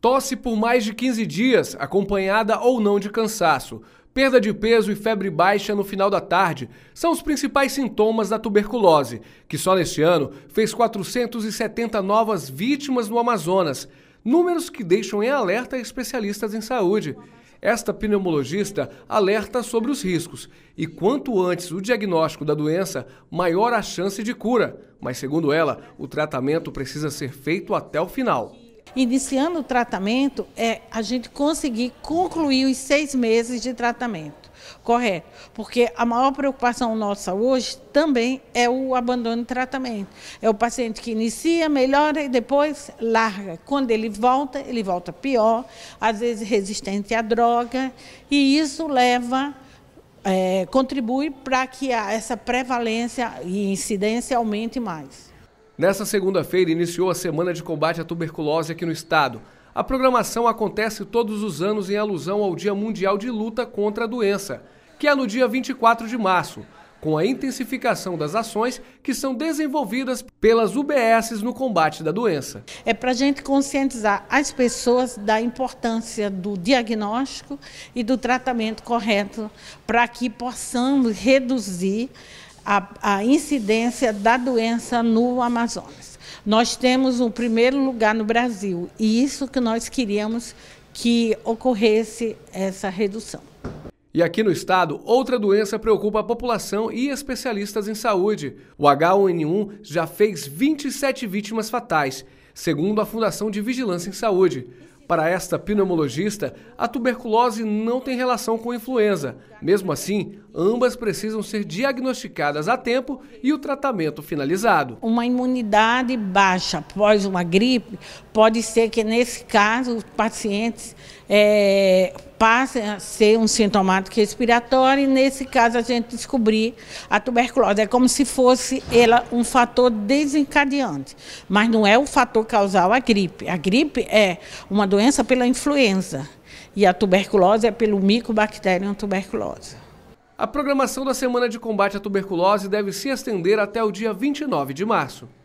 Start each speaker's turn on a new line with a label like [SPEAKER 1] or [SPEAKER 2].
[SPEAKER 1] Tosse por mais de 15 dias, acompanhada ou não de cansaço. Perda de peso e febre baixa no final da tarde são os principais sintomas da tuberculose, que só neste ano fez 470 novas vítimas no Amazonas, números que deixam em alerta especialistas em saúde. Esta pneumologista alerta sobre os riscos e quanto antes o diagnóstico da doença, maior a chance de cura. Mas, segundo ela, o tratamento precisa ser feito até o final.
[SPEAKER 2] Iniciando o tratamento é a gente conseguir concluir os seis meses de tratamento. Correto, porque a maior preocupação nossa hoje também é o abandono de tratamento. É o paciente que inicia, melhora e depois larga. Quando ele volta, ele volta pior, às vezes resistente à droga, e isso leva é, contribui para que essa prevalência e incidência aumente mais.
[SPEAKER 1] Nessa segunda-feira iniciou a semana de combate à tuberculose aqui no estado. A programação acontece todos os anos em alusão ao Dia Mundial de Luta contra a Doença, que é no dia 24 de março, com a intensificação das ações que são
[SPEAKER 2] desenvolvidas pelas UBSs no combate da doença. É para a gente conscientizar as pessoas da importância do diagnóstico e do tratamento correto para que possamos reduzir a, a incidência da doença no Amazonas. Nós temos o primeiro lugar no Brasil e isso que nós queríamos que ocorresse essa redução.
[SPEAKER 1] E aqui no estado, outra doença preocupa a população e especialistas em saúde. O H1N1 já fez 27 vítimas fatais, segundo a Fundação de Vigilância em Saúde. Para esta pneumologista, a tuberculose não tem relação com a influenza. Mesmo assim, Ambas precisam ser diagnosticadas a tempo e o tratamento
[SPEAKER 2] finalizado. Uma imunidade baixa após uma gripe pode ser que, nesse caso, os pacientes é, passem a ser um sintomático respiratório e, nesse caso, a gente descobrir a tuberculose. É como se fosse ela um fator desencadeante, mas não é o fator causal a gripe. A gripe é uma doença pela influenza e a tuberculose é pelo micobacterium tuberculose.
[SPEAKER 1] A programação da Semana de Combate à Tuberculose deve se estender até o dia 29 de março.